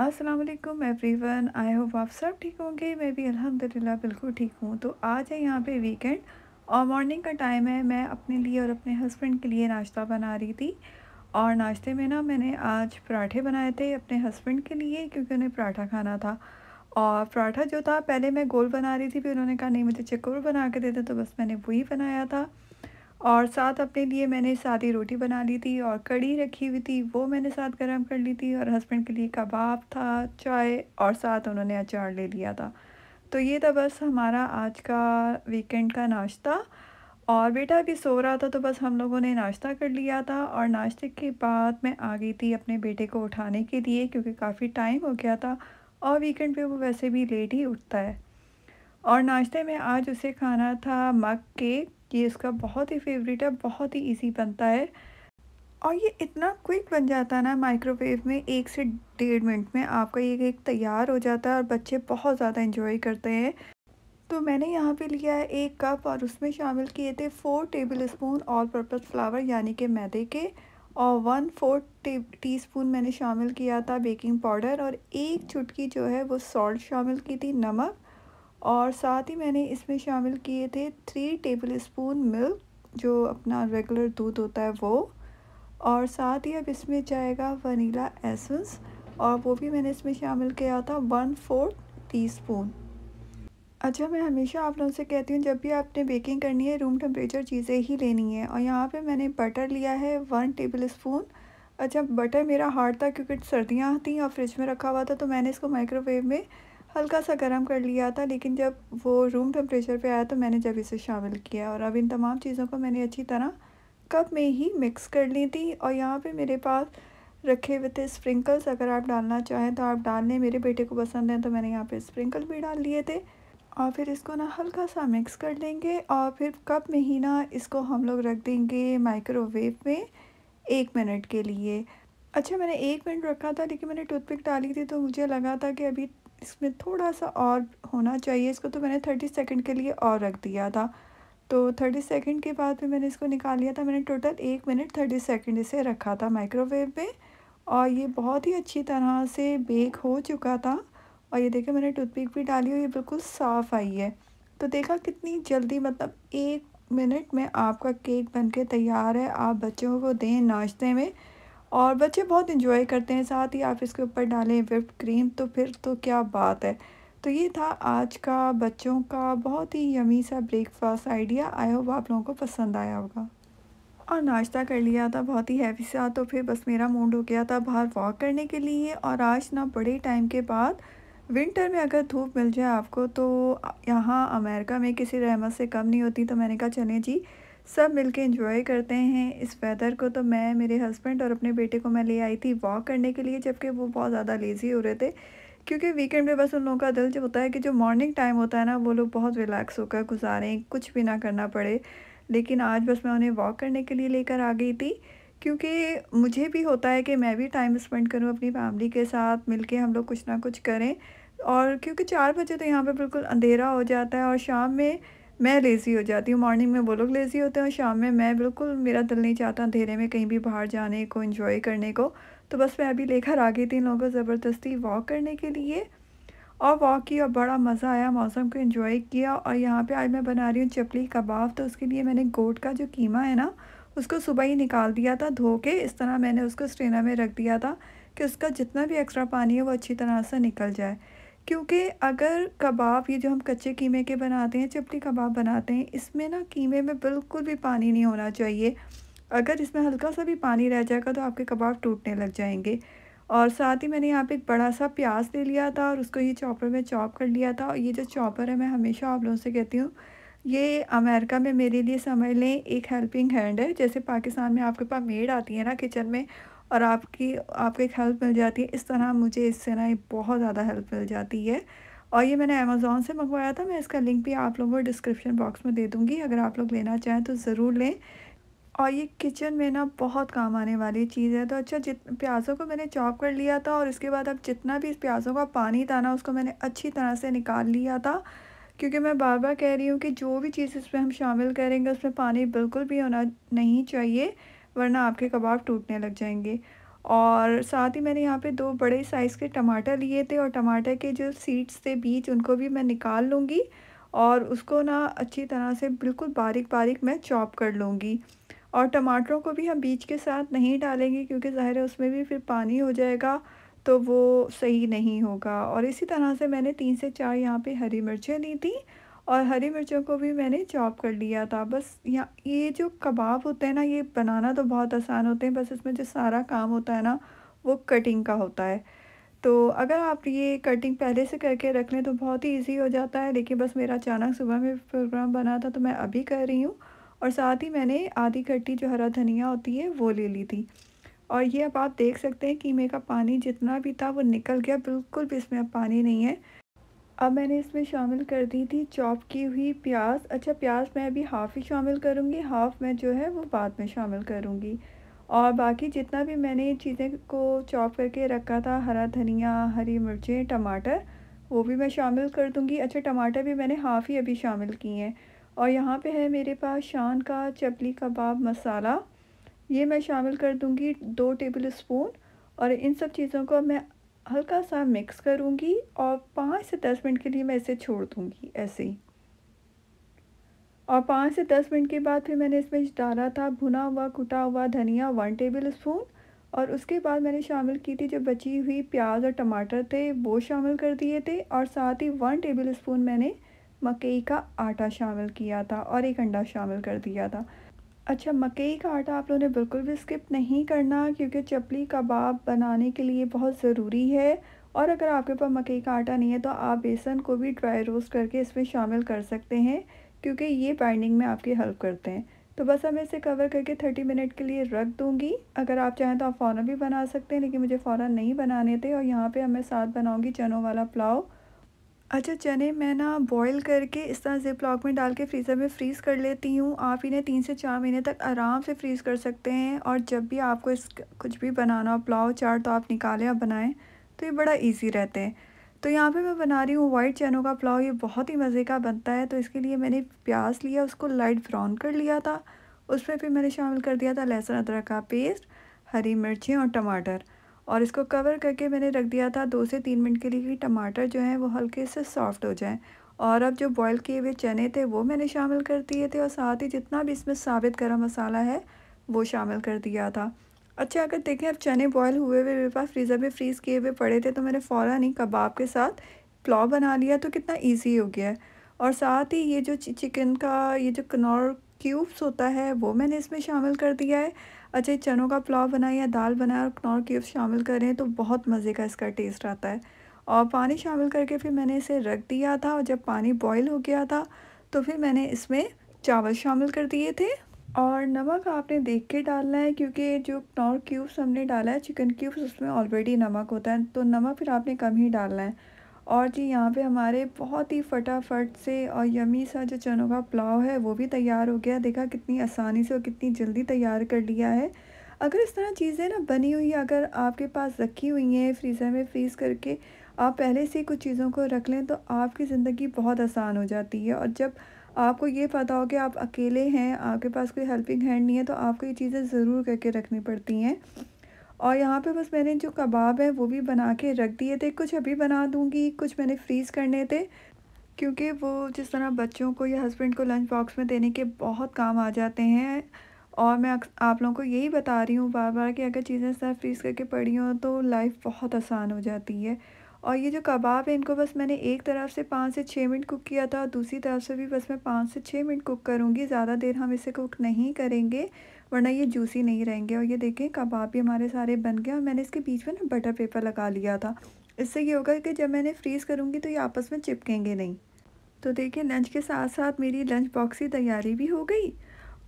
असलम वालेकुम everyone I hope आप सब ठीक होंगे मैं भी अल्हम्दुलिल्लाह बिल्कुल ठीक हूँ तो आज है यहाँ पे वीकेंड और मॉर्निंग का टाइम है मैं अपने लिए और अपने हस्बैंड के लिए नाश्ता बना रही थी और नाश्ते में ना मैंने आज पराठे बनाए थे अपने हस्बैंड के लिए क्योंकि उन्हें पराठा खाना था और पराठा जो था पहले मैं गोल बना रही थी फिर उन्होंने कहा नहीं मुझे चकोर बना के दे तो बस मैंने वही बनाया था और साथ अपने लिए मैंने सादी रोटी बना ली थी और कड़ी रखी हुई थी वो मैंने साथ गर्म कर ली थी और हस्बैंड के लिए कबाब था चाय और साथ उन्होंने अचार ले लिया था तो ये था बस हमारा आज का वीकेंड का नाश्ता और बेटा भी सो रहा था तो बस हम लोगों ने नाश्ता कर लिया था और नाश्ते के बाद मैं आ गई थी अपने बेटे को उठाने के लिए क्योंकि काफ़ी टाइम हो गया था और वीकेंड पे वो वैसे भी लेट ही उठता है और नाश्ते में आज उसे खाना था मग केक ये इसका बहुत ही फेवरेट है बहुत ही इजी बनता है और ये इतना क्विक बन जाता है ना माइक्रोवेव में एक से डेढ़ मिनट में आपका ये केक तैयार हो जाता है और बच्चे बहुत ज़्यादा इंजॉय करते हैं तो मैंने यहाँ पे लिया है एक कप और उसमें शामिल किए थे four tablespoon all purpose flour यानी कि मैदे के और वन टे टी स्पून मैंने शामिल किया था बेकिंग पाउडर और एक चुटकी जो है वो सॉल्ट शामिल की थी नमक और साथ ही मैंने इसमें शामिल किए थे थ्री टेबल स्पून मिल्क जो अपना रेगुलर दूध होता है वो और साथ ही अब इसमें जाएगा वनीला एसेंस और वो भी मैंने इसमें शामिल किया था वन फोर्थ टी स्पून अच्छा मैं हमेशा आप लोगों से कहती हूँ जब भी आपने बेकिंग करनी है रूम टेम्परेचर चीज़ें ही लेनी है और यहाँ पे मैंने बटर लिया है वन टेबल स्पून अच्छा बटर मेरा हार्ड था क्योंकि सर्दियाँ थी और फ्रिज में रखा हुआ था तो मैंने इसको माइक्रोवेव में हल्का सा गर्म कर लिया था लेकिन जब वो रूम टेम्परेचर पे आया तो मैंने जब इसे शामिल किया और अब इन तमाम चीज़ों को मैंने अच्छी तरह कप में ही मिक्स कर ली थी और यहाँ पे मेरे पास रखे हुए थे स्प्रिंकल्स अगर आप डालना चाहें तो आप डाल लें मेरे बेटे को पसंद है तो मैंने यहाँ पे स्प्रिंकल भी डाल लिए थे और फिर इसको ना हल्का सा मिक्स कर लेंगे और फिर कप में ही ना इसको हम लोग रख देंगे माइक्रोवेव में एक मिनट के लिए अच्छा मैंने एक मिनट रखा था लेकिन मैंने टूथपिक डाली थी तो मुझे लगा था कि अभी इसमें थोड़ा सा और होना चाहिए इसको तो मैंने थर्टी सेकेंड के लिए और रख दिया था तो थर्टी सेकेंड के बाद भी मैंने इसको निकाल लिया था मैंने टोटल एक मिनट थर्टी सेकेंड इसे रखा था माइक्रोवेव पे और ये बहुत ही अच्छी तरह से बेक हो चुका था और ये देखिए मैंने टूथपिक भी डाली और ये बिल्कुल साफ़ आई है तो देखा कितनी जल्दी मतलब एक मिनट में आपका केक के तैयार है आप बच्चों को दें नाश्ते में और बच्चे बहुत इन्जॉय करते हैं साथ ही आप इसके ऊपर डालें विप्ड क्रीम तो फिर तो क्या बात है तो ये था आज का बच्चों का बहुत ही यमी सा ब्रेकफास्ट आइडिया आई होप आप लोगों को पसंद आया होगा और नाश्ता कर लिया था बहुत ही हैवी सा तो फिर बस मेरा मूड हो गया था बाहर वॉक करने के लिए और आज ना बड़े टाइम के बाद विंटर में अगर धूप मिल जाए आपको तो यहाँ अमेरिका में किसी रहमत से कम नहीं होती तो मैंने कहा चले जी सब मिलके एंजॉय करते हैं इस वेदर को तो मैं मेरे हस्बैंड और अपने बेटे को मैं ले आई थी वॉक करने के लिए जबकि वो बहुत ज़्यादा लेज़ी हो रहे थे क्योंकि वीकेंड में बस उन लोगों का दिल जो होता है कि जो मॉर्निंग टाइम होता है ना वो लोग बहुत रिलैक्स होकर गुजारें कुछ भी ना करना पड़े लेकिन आज बस मैं उन्हें वॉक करने के लिए लेकर आ गई थी क्योंकि मुझे भी होता है कि मैं भी टाइम स्पेंड करूँ अपनी फैमिली के साथ मिलके हम लोग कुछ ना कुछ करें और क्योंकि चार बजे तो यहाँ पर बिल्कुल अंधेरा हो जाता है और शाम में मैं लेज़ी हो जाती हूँ मॉर्निंग में वो लोग लेज़ी होते हैं और शाम में मैं बिल्कुल मेरा दिल नहीं चाहता अंधेरे में कहीं भी बाहर जाने को इन्जॉय करने को तो बस मैं अभी लेकर आ गई थी इन लोगों को ज़बरदस्ती वॉक करने के लिए और वॉक किया और बड़ा मज़ा आया मौसम को इन्जॉय किया और यहाँ पर आज मैं बना रही हूँ चपली कबाब तो उसके लिए मैंने गोट का जो कीमा है ना उसको सुबह ही निकाल दिया था धो के इस तरह मैंने उसको स्ट्रेनर में रख दिया था कि उसका जितना भी एक्स्ट्रा पानी है वो अच्छी तरह से निकल जाए क्योंकि अगर कबाब ये जो हम कच्चे कीमे के बनाते हैं चपटी कबाब बनाते हैं इसमें ना कीमे में बिल्कुल भी पानी नहीं होना चाहिए अगर इसमें हल्का सा भी पानी रह जाएगा तो आपके कबाब टूटने लग जाएंगे और साथ ही मैंने यहाँ पे एक बड़ा सा प्याज ले लिया था और उसको ये चॉपर में चॉप कर लिया था और ये जो चॉपर है मैं हमेशा आप लोगों से कहती हूँ ये अमेरिका में मेरे लिए समझ लें एक हेल्पिंग हैंड है जैसे पाकिस्तान में आपके पास मेड आती है ना किचन में और आपकी आपको एक हेल्प मिल जाती है इस तरह मुझे इससे ना बहुत ज़्यादा हेल्प मिल जाती है और ये मैंने अमेज़ोन से मंगवाया था मैं इसका लिंक भी आप लोगों को डिस्क्रिप्शन बॉक्स में दे दूँगी अगर आप लोग लेना चाहें तो ज़रूर लें और ये किचन में ना बहुत काम आने वाली चीज़ है तो अच्छा जित प्याज़ों को मैंने चॉप कर लिया था और इसके बाद अब जितना भी इस प्याज़ों का पानी था ना उसको मैंने अच्छी तरह से निकाल लिया था क्योंकि मैं बार बार कह रही हूँ कि जो भी चीज़ इसमें हम शामिल करेंगे उसमें पानी बिल्कुल भी होना नहीं चाहिए वरना आपके कबाब टूटने लग जाएंगे और साथ ही मैंने यहाँ पे दो बड़े साइज़ के टमाटर लिए थे और टमाटर के जो सीड्स थे बीच उनको भी मैं निकाल लूँगी और उसको ना अच्छी तरह से बिल्कुल बारीक बारीक मैं चॉप कर लूँगी और टमाटरों को भी हम बीच के साथ नहीं डालेंगे क्योंकि ज़ाहिर है उसमें भी फिर पानी हो जाएगा तो वो सही नहीं होगा और इसी तरह से मैंने तीन से चार यहाँ पे हरी मिर्चें ली थी और हरी मिर्चों को भी मैंने चॉप कर लिया था बस यहाँ ये जो कबाब होते हैं ना ये बनाना तो बहुत आसान होते हैं बस इसमें जो सारा काम होता है ना वो कटिंग का होता है तो अगर आप ये कटिंग पहले से करके रख लें तो बहुत ही ईजी हो जाता है लेकिन बस मेरा अचानक सुबह में प्रोग्राम बना था तो मैं अभी कर रही हूँ और साथ ही मैंने आधी कट्टी जो हरा धनिया होती है वो ले ली थी और ये अब आप देख सकते हैं कीमे का पानी जितना भी था वो निकल गया बिल्कुल भी इसमें अब पानी नहीं है अब मैंने इसमें शामिल कर दी थी चॉप की हुई प्याज अच्छा प्याज मैं अभी हाफ़ ही शामिल करूँगी हाफ़ मैं जो है वो बाद में शामिल करूँगी और बाकी जितना भी मैंने चीज़ें को चॉप करके रखा था हरा धनिया हरी मिर्चें टमाटर वो भी मैं शामिल कर दूँगी अच्छा टमाटर भी मैंने हाफ़ ही अभी शामिल किए हैं और यहाँ पे है मेरे पास शान का चपली कबाब मसाला ये मैं शामिल कर दूँगी दो टेबल स्पून और इन सब चीज़ों को मैं हल्का सा मिक्स करूँगी और पाँच से दस मिनट के लिए मैं इसे छोड़ दूँगी ऐसे ही और पाँच से दस मिनट के बाद फिर मैंने इसमें डाला था भुना हुआ कुटा हुआ धनिया वन टेबल स्पून और उसके बाद मैंने शामिल की थी जो बची हुई प्याज और टमाटर थे वो शामिल कर दिए थे और साथ ही वन टेबल स्पून मैंने मकई का आटा शामिल किया था और एक अंडा शामिल कर दिया था अच्छा मकई का आटा आप लोगों ने बिल्कुल भी स्किप नहीं करना क्योंकि चपली कबाब बनाने के लिए बहुत ज़रूरी है और अगर आपके पास मकई का आटा नहीं है तो आप बेसन को भी ड्राई रोस्ट करके इसमें शामिल कर सकते हैं क्योंकि ये बाइंडिंग में आपकी हेल्प करते हैं तो बस अब इसे कवर करके थर्टी मिनट के लिए रख दूँगी अगर आप चाहें तो आप फ़ौरन भी बना सकते हैं लेकिन मुझे फ़ौरन नहीं बनाने थे और यहाँ पर अब मैं साथ बनाऊँगी चनों वाला पुलाव अच्छा चने मैं ना बॉईल करके इस तरह जिप लॉक में डाल के फ्रीज़र में फ्रीज़ कर लेती हूँ आप इन्हें तीन से चार महीने तक आराम से फ्रीज़ कर सकते हैं और जब भी आपको इस कुछ भी बनाना हो पुलाव चाट तो आप निकालें और बनाएं तो ये बड़ा इजी रहते हैं तो यहाँ पे मैं बना रही हूँ वाइट चनों का पुलाव ये बहुत ही मज़े का बनता है तो इसके लिए मैंने प्याज लिया उसको लाइट ब्राउन कर लिया था उसमें फिर मैंने शामिल कर दिया था लहसुन अदरक का पेस्ट हरी मिर्चें और टमाटर और इसको कवर करके मैंने रख दिया था दो से तीन मिनट के लिए कि टमाटर जो हैं वो हल्के से सॉफ्ट हो जाएँ और अब जो बॉईल किए हुए चने थे वो मैंने शामिल कर दिए थे और साथ ही जितना भी इसमें साबित गर्म मसाला है वो शामिल कर दिया था अच्छा अगर देखें अब चने बॉयल हुए हुए मेरे पास फ्रीज़र में फ्रीज़ किए हुए पड़े थे तो मैंने फ़ौर ही कबाब के साथ पुलाव बना लिया तो कितना ईजी हो गया है और साथ ही ये जो चिकन का ये जो कनौर क्यूब्स होता है वो मैंने इसमें शामिल कर दिया है अच्छा चनों का पुलाव बनाए या दाल बनाए और कनौर क्यूब्स शामिल करें तो बहुत मज़े का इसका टेस्ट आता है और पानी शामिल करके फिर मैंने इसे रख दिया था और जब पानी बॉयल हो गया था तो फिर मैंने इसमें चावल शामिल कर दिए थे और नमक आपने देख के डालना है क्योंकि जो कनौर क्यूब्स हमने डाला है चिकन क्यूब्स उसमें ऑलरेडी नमक होता है तो नमक फिर आपने कम ही डालना है और जी यहाँ पे हमारे बहुत ही फटाफट से और यमी सा जो चनों का पुलाव है वो भी तैयार हो गया देखा कितनी आसानी से और कितनी जल्दी तैयार कर लिया है अगर इस तरह चीज़ें ना बनी हुई अगर आपके पास रखी हुई हैं फ्रीज़र में फ्रीज़ करके आप पहले से कुछ चीज़ों को रख लें तो आपकी ज़िंदगी बहुत आसान हो जाती है और जब आपको ये पता हो कि आप अकेले हैं आपके पास कोई हेल्पिंग हैंड नहीं है तो आपको ये चीज़ें ज़रूर करके रखनी पड़ती हैं और यहाँ पे बस मैंने जो कबाब है वो भी बना के रख दिए थे कुछ अभी बना दूँगी कुछ मैंने फ्रीज़ करने थे क्योंकि वो जिस तरह बच्चों को या हस्बैंड को लंच बॉक्स में देने के बहुत काम आ जाते हैं और मैं आप लोगों को यही बता रही हूँ बार बार कि अगर चीज़ें सर फ्रीज़ करके पड़ी हों तो लाइफ बहुत आसान हो जाती है और ये जो कबाब है इनको बस मैंने एक तरफ से पाँच से छः मिनट कुक किया था दूसरी तरफ से भी बस मैं पाँच से छः मिनट कुक करूँगी ज़्यादा देर हम इसे कुक नहीं करेंगे वरना ये जूसी नहीं रहेंगे और ये देखें कबाब भी हमारे सारे बन गए और मैंने इसके बीच में ना बटर पेपर लगा लिया था इससे ये होगा कि जब मैंने फ्रीज़ करूँगी तो ये आपस में चिपकेंगे नहीं तो देखिए लंच के साथ साथ मेरी लंच बॉक्स की तैयारी भी हो गई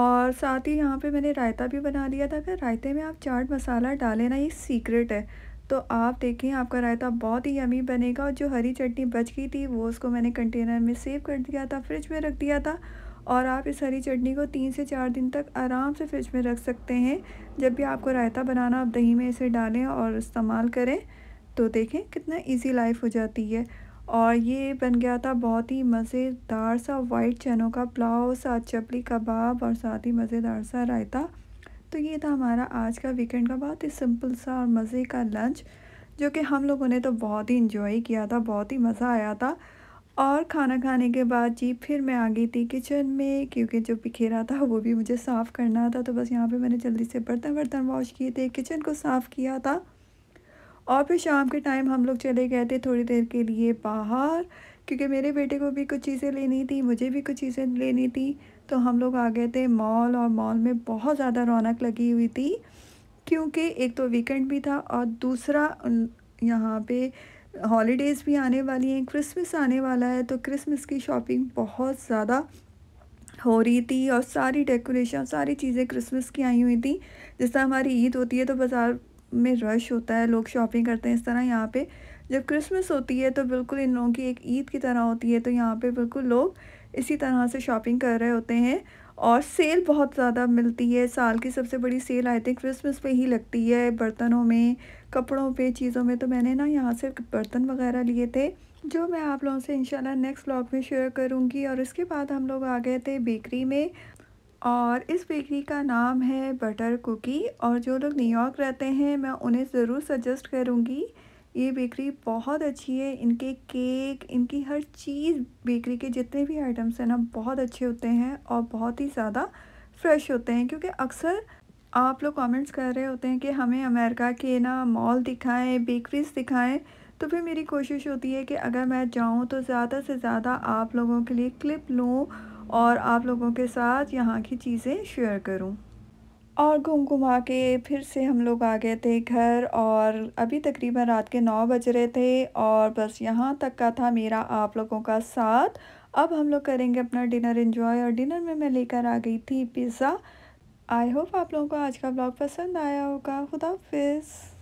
और साथ ही यहाँ पे मैंने रायता भी बना लिया था अगर रायते में आप चाट मसाला डालें ना ये सीक्रेट है तो आप देखें आपका रायता बहुत ही यमी बनेगा और जो हरी चटनी बच गई थी वो उसको मैंने कंटेनर में सेव कर दिया था फ्रिज में रख दिया था और आप इस हरी चटनी को तीन से चार दिन तक आराम से फ्रिज में रख सकते हैं जब भी आपको रायता बनाना आप दही में इसे डालें और इस्तेमाल करें तो देखें कितना इजी लाइफ हो जाती है और ये बन गया था बहुत ही मज़ेदार सा वाइट चनों का पुलाव साथ चपली कबाब और साथ ही मज़ेदार सा रायता तो ये था हमारा आज का वीकेंड का बहुत ही सिंपल सा और मज़े का लंच जो कि हम लोगों ने तो बहुत ही इन्जॉय किया था बहुत ही मज़ा आया था और खाना खाने के बाद जी फिर मैं आ गई थी किचन में क्योंकि जो बिखेरा था वो भी मुझे साफ़ करना था तो बस यहाँ पे मैंने जल्दी से बर्तन बर्तन वॉश किए थे किचन को साफ़ किया था और फिर शाम के टाइम हम लोग चले गए थे थोड़ी देर के लिए बाहर क्योंकि मेरे बेटे को भी कुछ चीज़ें लेनी थी मुझे भी कुछ चीज़ें लेनी थी तो हम लोग आ गए थे मॉल और मॉल में बहुत ज़्यादा रौनक लगी हुई थी क्योंकि एक तो वीकेंड भी था और दूसरा यहाँ पर हॉलीडेज़ भी आने वाली हैं क्रिसमस आने वाला है तो क्रिसमस की शॉपिंग बहुत ज़्यादा हो रही थी और सारी डेकोरेशन सारी चीज़ें क्रिसमस की आई हुई थी जिस तरह हमारी ईद होती है तो बाज़ार में रश होता है लोग शॉपिंग करते हैं इस तरह यहाँ पे जब क्रिसमस होती है तो बिल्कुल इन लोगों की एक ईद की तरह होती है तो यहाँ पे बिल्कुल लोग इसी तरह से शॉपिंग कर रहे होते हैं और सेल बहुत ज़्यादा मिलती है साल की सबसे बड़ी सेल आई थिंक क्रिसमस पे ही लगती है बर्तनों में कपड़ों पे चीज़ों में तो मैंने ना यहाँ से बर्तन वगैरह लिए थे जो मैं आप लोगों से इंशाल्लाह नेक्स्ट ब्लॉग में शेयर करूँगी और इसके बाद हम लोग आ गए थे बेकरी में और इस बेकरी का नाम है बटर कुकी और जो लोग न्यूयॉर्क रहते हैं मैं उन्हें ज़रूर सजेस्ट करूँगी ये बेकरी बहुत अच्छी है इनके केक इनकी हर चीज़ बेकरी के जितने भी आइटम्स हैं ना बहुत अच्छे होते हैं और बहुत ही ज़्यादा फ्रेश होते हैं क्योंकि अक्सर आप लोग कमेंट्स कर रहे होते हैं कि हमें अमेरिका के ना मॉल दिखाएं बेकरीज दिखाएं तो फिर मेरी कोशिश होती है कि अगर मैं जाऊँ तो ज़्यादा से ज़्यादा आप लोगों के लिए क्लिप लूँ और आप लोगों के साथ यहाँ की चीज़ें शेयर करूँ और घूम घुमा के फिर से हम लोग आ गए थे घर और अभी तकरीबन रात के नौ बज रहे थे और बस यहाँ तक का था मेरा आप लोगों का साथ अब हम लोग करेंगे अपना डिनर इन्जॉय और डिनर में मैं लेकर आ गई थी पिज़्ज़ा आई होप आप लोगों को आज का ब्लॉग पसंद आया होगा खुदाफिज़